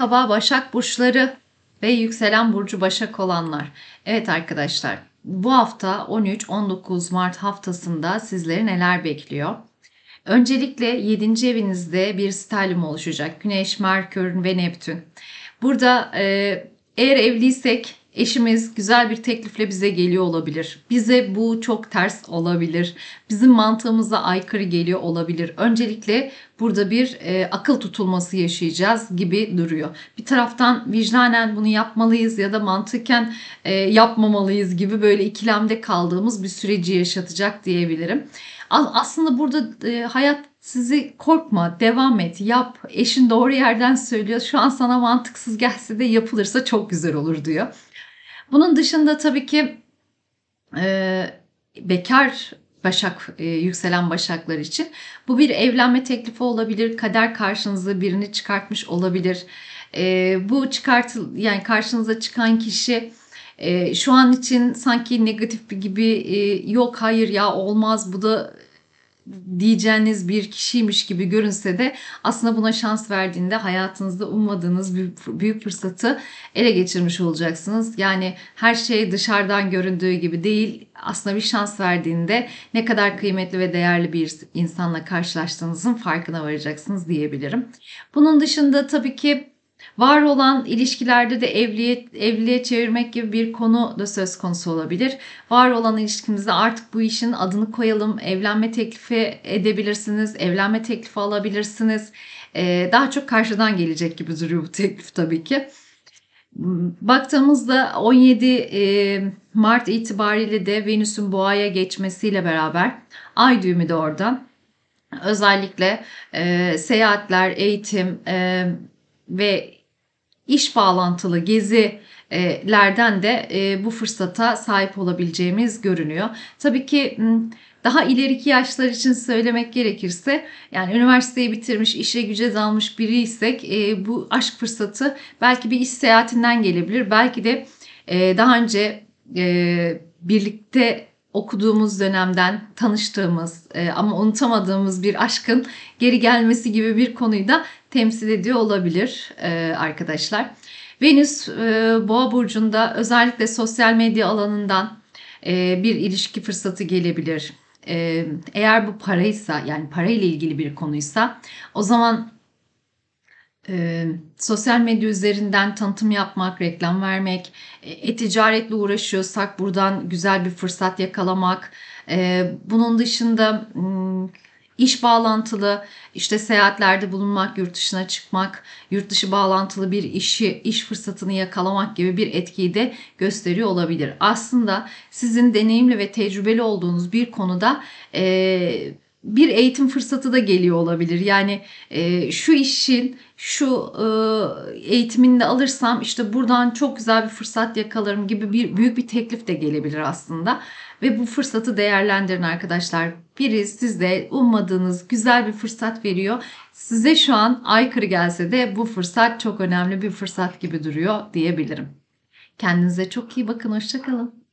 Merhaba Başak Burçları ve yükselen burcu Başak olanlar. Evet arkadaşlar bu hafta 13-19 Mart haftasında sizleri neler bekliyor? Öncelikle 7. evinizde bir stelyum oluşacak. Güneş, Merkür ve Neptün. Burada eğer evliysek eşimiz güzel bir teklifle bize geliyor olabilir. Bize bu çok ters olabilir. Bizim mantığımıza aykırı geliyor olabilir. Öncelikle burada bir e, akıl tutulması yaşayacağız gibi duruyor. Bir taraftan vicdanen bunu yapmalıyız ya da mantıken e, yapmamalıyız gibi böyle ikilemde kaldığımız bir süreci yaşatacak diyebilirim. Aslında burada e, hayat sizi korkma, devam et, yap. Eşin doğru yerden söylüyor. Şu an sana mantıksız gelse de yapılırsa çok güzel olur diyor. Bunun dışında tabii ki e, bekar Başak e, yükselen Başaklar için bu bir evlenme teklifi olabilir. Kader karşınıza birini çıkartmış olabilir. E, bu çıkartıl yani karşınıza çıkan kişi e, şu an için sanki negatif bir gibi e, yok hayır ya olmaz bu da diyeceğiniz bir kişiymiş gibi görünse de aslında buna şans verdiğinde hayatınızda ummadığınız büyük fırsatı ele geçirmiş olacaksınız. Yani her şey dışarıdan göründüğü gibi değil aslında bir şans verdiğinde ne kadar kıymetli ve değerli bir insanla karşılaştığınızın farkına varacaksınız diyebilirim. Bunun dışında tabii ki Var olan ilişkilerde de evliye, evliliğe çevirmek gibi bir konu da söz konusu olabilir. Var olan ilişkimizde artık bu işin adını koyalım. Evlenme teklifi edebilirsiniz, evlenme teklifi alabilirsiniz. Ee, daha çok karşıdan gelecek gibi duruyor bu teklif tabii ki. Baktığımızda 17 e, Mart itibariyle de Venüs'ün boğaya geçmesiyle beraber ay düğümü de orada. Özellikle e, seyahatler, eğitim, e, ve iş bağlantılı gezilerden de e, bu fırsata sahip olabileceğimiz görünüyor. Tabii ki daha ileriki yaşlar için söylemek gerekirse yani üniversiteyi bitirmiş, işe güce dalmış biriysek e, bu aşk fırsatı belki bir iş seyahatinden gelebilir. Belki de e, daha önce birlikte okuduğumuz dönemden tanıştığımız e, ama unutamadığımız bir aşkın geri gelmesi gibi bir konuyu da temsil ediyor olabilir e, arkadaşlar. Venüs e, Boğa burcunda özellikle sosyal medya alanından bir ilişki fırsatı gelebilir. eğer bu paraysa yani parayla ilgili bir konuysa o zaman e, sosyal medya üzerinden tanıtım yapmak, reklam vermek, e, e-ticaretle uğraşıyorsak buradan güzel bir fırsat yakalamak, e, bunun dışında hmm, iş bağlantılı işte seyahatlerde bulunmak, yurt dışına çıkmak, yurt dışı bağlantılı bir işi, iş fırsatını yakalamak gibi bir etkiyi de gösteriyor olabilir. Aslında sizin deneyimli ve tecrübeli olduğunuz bir konuda e, bir eğitim fırsatı da geliyor olabilir. Yani e, şu işin şu e, eğitimini de alırsam işte buradan çok güzel bir fırsat yakalarım gibi bir büyük bir teklif de gelebilir aslında. Ve bu fırsatı değerlendirin arkadaşlar. Biri size ummadığınız güzel bir fırsat veriyor. Size şu an aykırı gelse de bu fırsat çok önemli bir fırsat gibi duruyor diyebilirim. Kendinize çok iyi bakın. Hoşçakalın.